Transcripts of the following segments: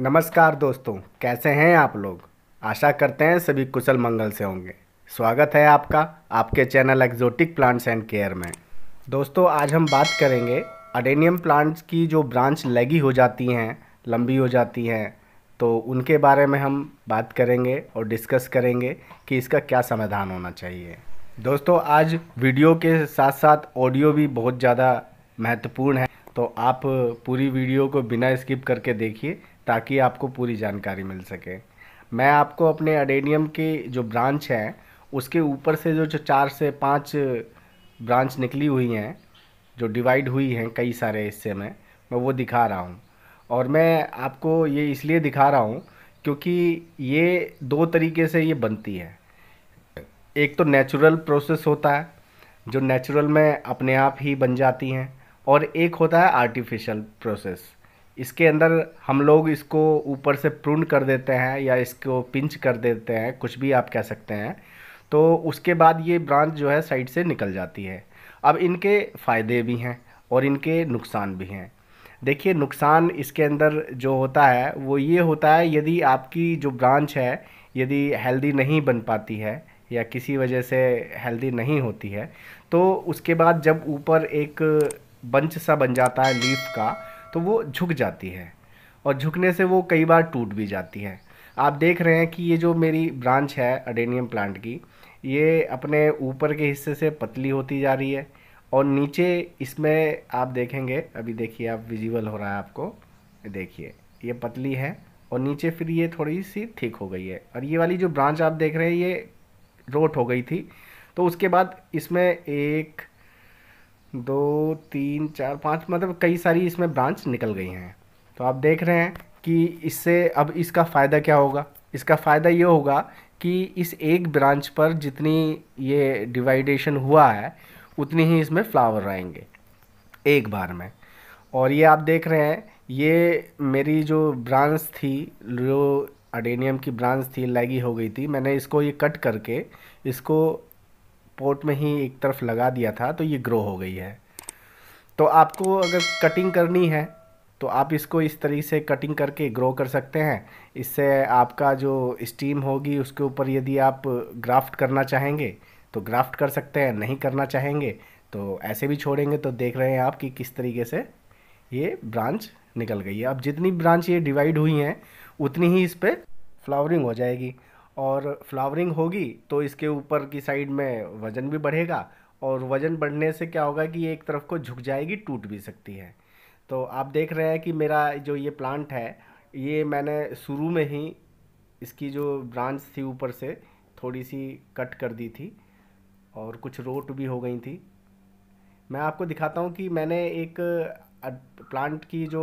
नमस्कार दोस्तों कैसे हैं आप लोग आशा करते हैं सभी कुशल मंगल से होंगे स्वागत है आपका आपके channel exotic plants and care में दोस्तों आज हम बात करेंगे अडेनियम प्लांट्स की जो ब्रांच लगी हो जाती हैं लंबी हो जाती हैं तो उनके बारे में हम बात करेंगे और डिस्कस करेंगे कि इसका क्या समाधान होना चाहिए दोस्तों आज वीडियो के साथ साथ ऑडियो भी बहुत ज़्यादा महत्वपूर्ण है तो आप पूरी वीडियो को बिना स्किप करके देखिए ताकि आपको पूरी जानकारी मिल सके मैं आपको अपने अडेनियम की जो ब्रांच है उसके ऊपर से जो चार से पाँच ब्रांच निकली हुई हैं जो डिवाइड हुई हैं कई सारे हिस्से में मैं वो दिखा रहा हूँ और मैं आपको ये इसलिए दिखा रहा हूँ क्योंकि ये दो तरीके से ये बनती है एक तो नेचुरल प्रोसेस होता है जो नेचुरल में अपने आप ही बन जाती हैं और एक होता है आर्टिफिशियल प्रोसेस इसके अंदर हम लोग इसको ऊपर से प्रून कर देते हैं या इसको पिंच कर देते हैं कुछ भी आप कह सकते हैं तो उसके बाद ये ब्रांच जो है साइड से निकल जाती है अब इनके फ़ायदे भी हैं और इनके नुकसान भी हैं देखिए नुकसान इसके अंदर जो होता है वो ये होता है यदि आपकी जो ब्रांच है यदि हेल्दी नहीं बन पाती है या किसी वजह से हेल्दी नहीं होती है तो उसके बाद जब ऊपर एक बंच सा बन जाता है लीफ का तो वो झुक जाती है और झुकने से वो कई बार टूट भी जाती है आप देख रहे हैं कि ये जो मेरी ब्रांच है अडेनियम प्लांट की ये अपने ऊपर के हिस्से से पतली होती जा रही है और नीचे इसमें आप देखेंगे अभी देखिए आप विजिबल हो रहा है आपको देखिए ये पतली है और नीचे फिर ये थोड़ी सी ठीक हो गई है और ये वाली जो ब्रांच आप देख रहे हैं ये रोट हो गई थी तो उसके बाद इसमें एक दो तीन चार पाँच मतलब कई सारी इसमें ब्रांच निकल गई हैं तो आप देख रहे हैं कि इससे अब इसका फ़ायदा क्या होगा इसका फ़ायदा ये होगा कि इस एक ब्रांच पर जितनी ये डिवाइडेशन हुआ है उतनी ही इसमें फ्लावर आएंगे एक बार में और ये आप देख रहे हैं ये मेरी जो ब्रांच थी जो अडेनियम की ब्रांच थी लैगी हो गई थी मैंने इसको ये कट करके इसको पोर्ट में ही एक तरफ लगा दिया था तो ये ग्रो हो गई है तो आपको अगर कटिंग करनी है तो आप इसको इस तरीके से कटिंग करके ग्रो कर सकते हैं इससे आपका जो स्टीम होगी उसके ऊपर यदि आप ग्राफ्ट करना चाहेंगे तो ग्राफ्ट कर सकते हैं नहीं करना चाहेंगे तो ऐसे भी छोड़ेंगे तो देख रहे हैं आप कि किस तरीके से ये ब्रांच निकल गई है अब जितनी ब्रांच ये डिवाइड हुई हैं उतनी ही इस पर फ्लावरिंग हो जाएगी और फ्लावरिंग होगी तो इसके ऊपर की साइड में वज़न भी बढ़ेगा और वज़न बढ़ने से क्या होगा कि ये एक तरफ को झुक जाएगी टूट भी सकती है तो आप देख रहे हैं कि मेरा जो ये प्लांट है ये मैंने शुरू में ही इसकी जो ब्रांच थी ऊपर से थोड़ी सी कट कर दी थी और कुछ रोट भी हो गई थी मैं आपको दिखाता हूँ कि मैंने एक प्लांट की जो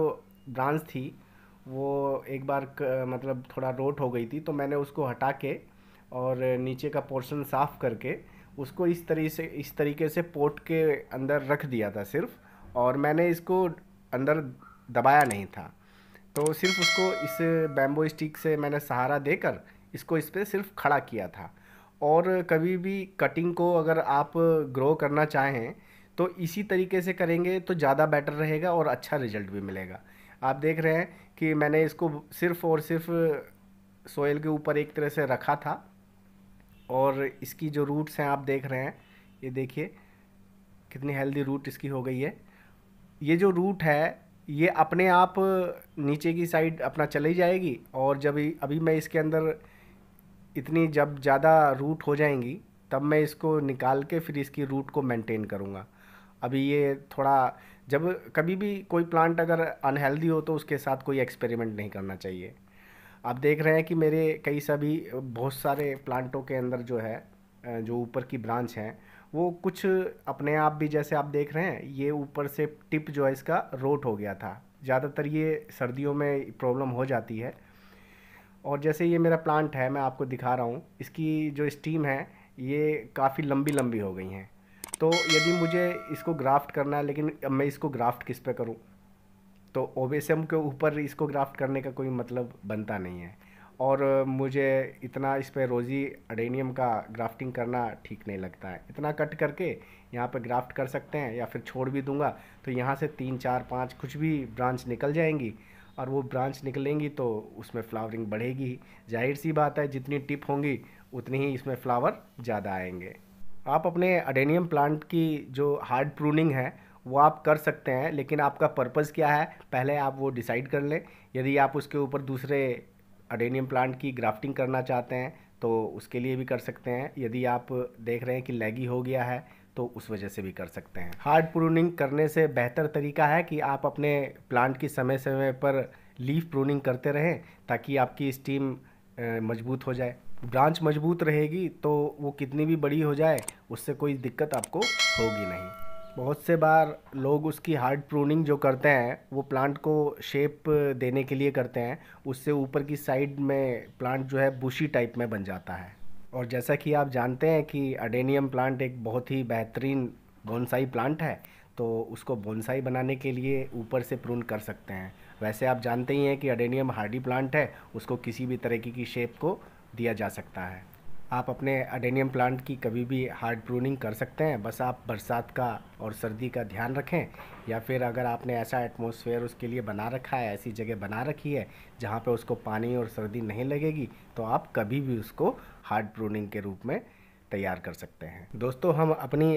ब्रांच थी वो एक बार क, मतलब थोड़ा रोट हो गई थी तो मैंने उसको हटा के और नीचे का पोर्शन साफ़ करके उसको इस तरी से इस तरीके से पोर्ट के अंदर रख दिया था सिर्फ और मैंने इसको अंदर दबाया नहीं था तो सिर्फ उसको इस बैम्बो स्टिक से मैंने सहारा देकर इसको इस पर सिर्फ खड़ा किया था और कभी भी कटिंग को अगर आप ग्रो करना चाहें तो इसी तरीके से करेंगे तो ज़्यादा बेटर रहेगा और अच्छा रिजल्ट भी मिलेगा आप देख रहे हैं कि मैंने इसको सिर्फ़ और सिर्फ सोयल के ऊपर एक तरह से रखा था और इसकी जो रूट्स हैं आप देख रहे हैं ये देखिए कितनी हेल्दी रूट इसकी हो गई है ये जो रूट है ये अपने आप नीचे की साइड अपना चली जाएगी और जब अभी मैं इसके अंदर इतनी जब ज़्यादा रूट हो जाएंगी तब मैं इसको निकाल के फिर इसकी रूट को मेंटेन करूँगा अभी ये थोड़ा जब कभी भी कोई प्लांट अगर अनहेल्दी हो तो उसके साथ कोई एक्सपेरिमेंट नहीं करना चाहिए आप देख रहे हैं कि मेरे कई सभी बहुत सारे प्लांटों के अंदर जो है जो ऊपर की ब्रांच हैं वो कुछ अपने आप भी जैसे आप देख रहे हैं ये ऊपर से टिप जो है इसका रोट हो गया था ज़्यादातर ये सर्दियों में प्रॉब्लम हो जाती है और जैसे ये मेरा प्लांट है मैं आपको दिखा रहा हूँ इसकी जो स्टीम है ये काफ़ी लंबी लंबी हो गई हैं तो यदि मुझे इसको ग्राफ्ट करना है लेकिन अब मैं इसको ग्राफ्ट किस पे करूँ तो ओबेसम के ऊपर इसको ग्राफ्ट करने का कोई मतलब बनता नहीं है और मुझे इतना इस पर रोज़ी अडेनियम का ग्राफ्टिंग करना ठीक नहीं लगता है इतना कट करके यहाँ पे ग्राफ्ट कर सकते हैं या फिर छोड़ भी दूंगा तो यहाँ से तीन चार पाँच कुछ भी ब्रांच निकल जाएंगी और वो ब्रांच निकलेंगी तो उसमें फ्लावरिंग बढ़ेगी जाहिर सी बात है जितनी टिप होंगी उतनी ही इसमें फ्लावर ज़्यादा आएंगे आप अपने अडेनियम प्लांट की जो हार्ड प्रूनिंग है वो आप कर सकते हैं लेकिन आपका पर्पज़ क्या है पहले आप वो डिसाइड कर लें यदि आप उसके ऊपर दूसरे अडेनियम प्लांट की ग्राफ्टिंग करना चाहते हैं तो उसके लिए भी कर सकते हैं यदि आप देख रहे हैं कि लैगी हो गया है तो उस वजह से भी कर सकते हैं हार्ड प्रूनिंग करने से बेहतर तरीका है कि आप अपने प्लांट की समय समय पर लीफ प्रूनिंग करते रहें ताकि आपकी स्टीम मजबूत हो जाए ब्रांच मजबूत रहेगी तो वो कितनी भी बड़ी हो जाए उससे कोई दिक्कत आपको होगी नहीं बहुत से बार लोग उसकी हार्ड प्रूनिंग जो करते हैं वो प्लांट को शेप देने के लिए करते हैं उससे ऊपर की साइड में प्लांट जो है बुशी टाइप में बन जाता है और जैसा कि आप जानते हैं कि अडेनियम प्लांट एक बहुत ही बेहतरीन बोनसाई प्लांट है तो उसको बोनसाई बनाने के लिए ऊपर से प्रून कर सकते हैं वैसे आप जानते ही हैं कि अडेनियम हार्डी प्लांट है उसको किसी भी तरीके की शेप को दिया जा सकता है आप अपने अडेनियम प्लांट की कभी भी हार्ड प्रूनिंग कर सकते हैं बस आप बरसात का और सर्दी का ध्यान रखें या फिर अगर आपने ऐसा एटमोसफेयर उसके लिए बना रखा है ऐसी जगह बना रखी है जहाँ पे उसको पानी और सर्दी नहीं लगेगी तो आप कभी भी उसको हार्ड प्रूनिंग के रूप में तैयार कर सकते हैं दोस्तों हम अपनी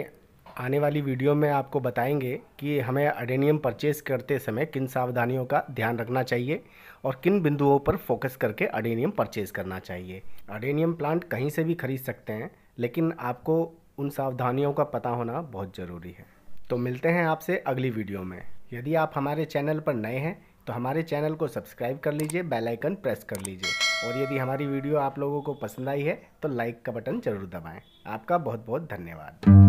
आने वाली वीडियो में आपको बताएंगे कि हमें अडेनियम परचेज़ करते समय किन सावधानियों का ध्यान रखना चाहिए और किन बिंदुओं पर फोकस करके अडेनियम परचेज़ करना चाहिए अडेनियम प्लांट कहीं से भी खरीद सकते हैं लेकिन आपको उन सावधानियों का पता होना बहुत ज़रूरी है तो मिलते हैं आपसे अगली वीडियो में यदि आप हमारे चैनल पर नए हैं तो हमारे चैनल को सब्सक्राइब कर लीजिए बेल आइकन प्रेस कर लीजिए और यदि हमारी वीडियो आप लोगों को पसंद आई है तो लाइक का बटन ज़रूर दबाएं आपका बहुत बहुत धन्यवाद